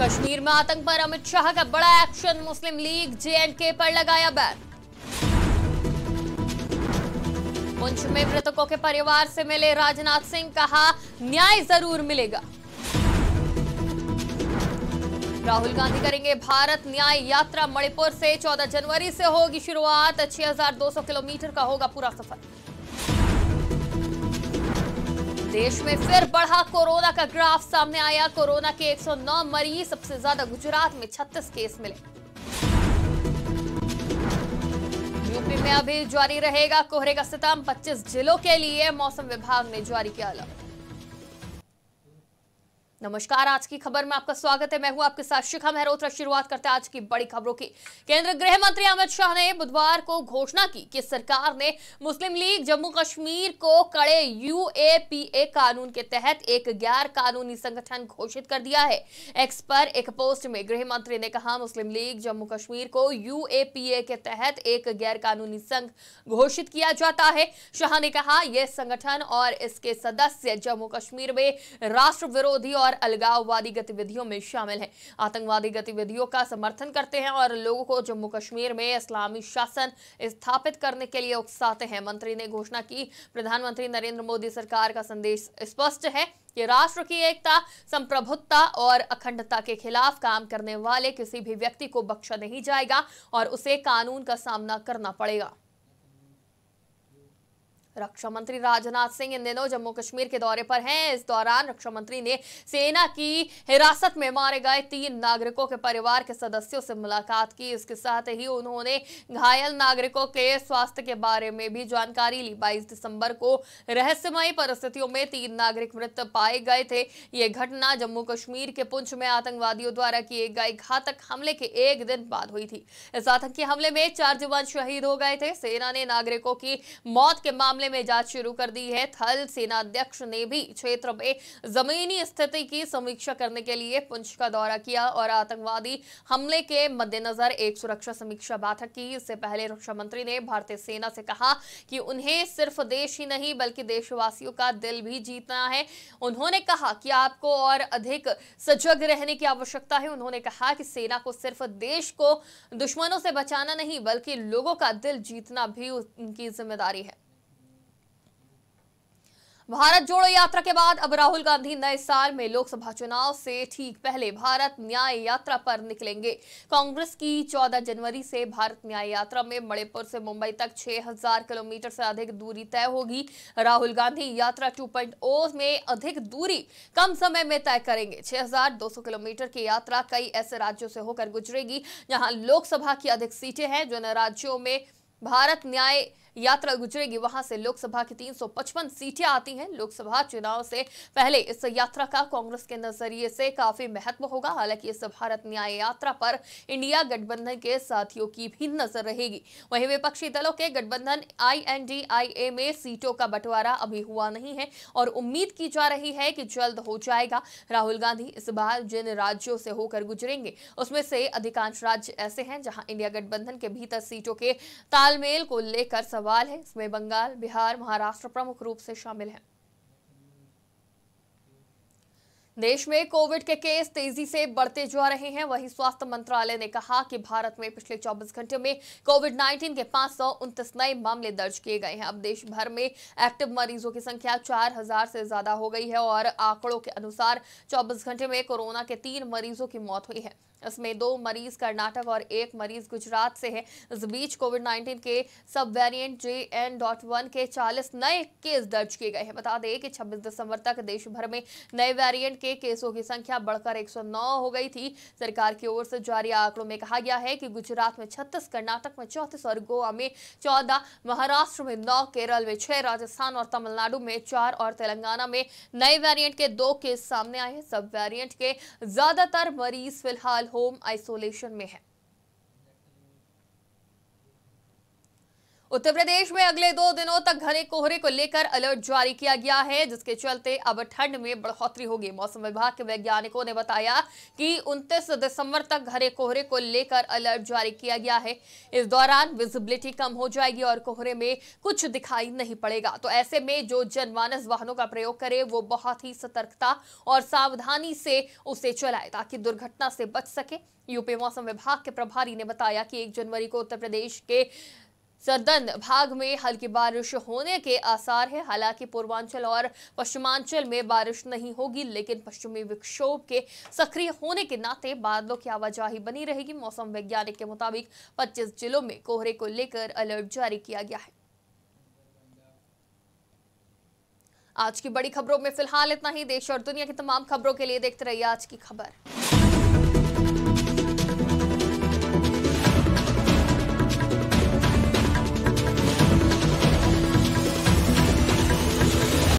कश्मीर में आतंक पर अमित शाह का बड़ा एक्शन मुस्लिम लीग के पर लगाया बैन पुंछ में मृतकों के परिवार से मिले राजनाथ सिंह कहा न्याय जरूर मिलेगा राहुल गांधी करेंगे भारत न्याय यात्रा मणिपुर से 14 जनवरी से होगी शुरुआत 6,200 किलोमीटर का होगा पूरा सफर देश में फिर बढ़ा कोरोना का ग्राफ सामने आया कोरोना के 109 मरीज सबसे ज्यादा गुजरात में 36 केस मिले यूपी में अभी जारी रहेगा कोहरे का सितम 25 जिलों के लिए मौसम विभाग ने जारी किया अलर्ट नमस्कार आज की खबर में आपका स्वागत है मैं हूं आपके साथ शिखा मेहरोत्रा शुरुआत करते हैं आज की बड़ी खबरों की केंद्र गृह मंत्री अमित शाह ने बुधवार को घोषणा की कि सरकार ने मुस्लिम लीग जम्मू कश्मीर को कड़े यूएपीए कानून के तहत एक गैर कानूनी संगठन घोषित कर दिया है एक्स पर एक पोस्ट में गृह मंत्री ने कहा मुस्लिम लीग जम्मू कश्मीर को यू के तहत एक गैर कानूनी संघ घोषित किया जाता है शाह ने कहा यह संगठन और इसके सदस्य जम्मू कश्मीर में राष्ट्र विरोधी और और अलगाववादी गतिविधियों में शामिल हैं आतंकवादी गतिविधियों का समर्थन करते हैं और लोगों को जम्मू कश्मीर में इस्लामी शासन स्थापित करने के लिए उकसाते हैं मंत्री ने घोषणा की प्रधानमंत्री नरेंद्र मोदी सरकार का संदेश स्पष्ट है कि राष्ट्र की एकता संप्रभुता और अखंडता के खिलाफ काम करने वाले किसी भी व्यक्ति को बख्शा नहीं जाएगा और उसे कानून का सामना करना पड़ेगा रक्षा मंत्री राजनाथ सिंह इन दिनों जम्मू कश्मीर के दौरे पर हैं इस दौरान रक्षा मंत्री ने सेना की हिरासत में मारे गए तीन नागरिकों के परिवार के सदस्यों से मुलाकात की इसके साथ ही उन्होंने घायल नागरिकों के स्वास्थ्य के बारे में भी जानकारी ली बाईस दिसंबर को रहस्यमयी परिस्थितियों में तीन नागरिक मृत पाए गए थे ये घटना जम्मू कश्मीर के पुंछ में आतंकवादियों द्वारा किए गए घातक हमले के एक दिन बाद हुई थी इस आतंकी हमले में चार जवान शहीद हो गए थे सेना ने नागरिकों की मौत के मामले मामले में जांच शुरू कर दी है थल सेना अध्यक्ष ने भी क्षेत्र में जमीनी स्थिति की समीक्षा करने के लिए पुंछ का दौरा किया और आतंकवादी हमले के मद्देनजर एक सुरक्षा समीक्षा बैठक की इससे पहले रक्षा मंत्री ने भारतीय सेना से कहा कि उन्हें सिर्फ देश ही नहीं बल्कि देशवासियों का दिल भी जीतना है उन्होंने कहा कि आपको और अधिक सजग रहने की आवश्यकता है उन्होंने कहा कि सेना को सिर्फ देश को दुश्मनों से बचाना नहीं बल्कि लोगों का दिल जीतना भी उनकी जिम्मेदारी है भारत जोड़ो यात्रा के बाद अब राहुल गांधी नए साल में लोकसभा चुनाव से ठीक पहले भारत न्याय यात्रा पर निकलेंगे कांग्रेस की 14 जनवरी से भारत न्याय यात्रा में मणिपुर से मुंबई तक 6000 किलोमीटर से अधिक दूरी तय होगी राहुल गांधी यात्रा 2.0 में अधिक दूरी कम समय में तय करेंगे 6200 किलोमीटर की यात्रा कई ऐसे राज्यों से होकर गुजरेगी जहाँ लोकसभा की अधिक सीटें हैं जो राज्यों में भारत न्याय यात्रा गुजरेगी वहां से लोकसभा की 355 सीटें आती हैं लोकसभा चुनाव से पहले इस यात्रा का कांग्रेस के नजरिए से काफी महत्व होगा हालांकि इस भारत न्याय यात्रा पर इंडिया गठबंधन के साथियों की भी नजर रहेगी वहीं विपक्षी दलों के गठबंधन आई में सीटों का बंटवारा अभी हुआ नहीं है और उम्मीद की जा रही है कि जल्द हो जाएगा राहुल गांधी इस बार जिन राज्यों से होकर गुजरेंगे उसमें से अधिकांश राज्य ऐसे हैं जहां इंडिया गठबंधन के भीतर सीटों के तालमेल को लेकर सवाल सवाल है इसमें बंगाल बिहार महाराष्ट्र प्रमुख रूप से शामिल हैं देश में कोविड के केस तेजी से बढ़ते जा रहे हैं वहीं स्वास्थ्य मंत्रालय ने कहा कि भारत में पिछले 24 घंटे में कोविड 19 के पांच नए मामले दर्ज किए गए हैं अब देश भर में एक्टिव मरीजों की संख्या 4000 से ज्यादा हो गई है और आंकड़ों के अनुसार 24 घंटे में कोरोना के तीन मरीजों की मौत हुई है इसमें दो मरीज कर्नाटक और एक मरीज गुजरात से है इस बीच कोविड 19 के सब variant J N dot one के 40 नए केस दर्ज किए गए हैं बता दें कि 26 दिसंबर तक देश भर में नए वेरिएंट के के केसों की संख्या बढ़कर 109 हो गई थी सरकार की ओर से जारी आंकड़ों में कहा गया है कि गुजरात में 36, कर्नाटक में 34 और गोवा में 14, महाराष्ट्र में 9, केरल में 6, राजस्थान और तमिलनाडु में 4 और तेलंगाना में नए वेरिएंट के दो केस सामने आए हैं सब वेरियंट के ज्यादातर मरीज फिलहाल होम आइसोलेशन में है उत्तर प्रदेश में अगले दो दिनों तक घने कोहरे को लेकर अलर्ट जारी किया गया है जिसके चलते अब ठंड में बढ़ोतरी होगी मौसम विभाग के वैज्ञानिकों ने बताया कि 29 दिसंबर तक घने कोहरे को लेकर अलर्ट जारी किया गया है इस दौरान विजिबिलिटी कम हो जाएगी और कोहरे में कुछ दिखाई नहीं पड़ेगा तो ऐसे में जो जनमानस वाहनों का प्रयोग करे वो बहुत ही सतर्कता और सावधानी से उसे चलाए ताकि दुर्घटना से बच सके यूपी मौसम विभाग के प्रभारी ने बताया कि एक जनवरी को उत्तर प्रदेश के सरदन भाग में हल्की बारिश होने के आसार है हालांकि पूर्वांचल और पश्चिमांचल में बारिश नहीं होगी लेकिन पश्चिमी विक्षोभ के सक्रिय होने के नाते बादलों की आवाजाही बनी रहेगी मौसम वैज्ञानिक के मुताबिक 25 जिलों में कोहरे को लेकर अलर्ट जारी किया गया है आज की बड़ी खबरों में फिलहाल इतना ही देश और दुनिया की तमाम खबरों के लिए देखते रहिए आज की खबर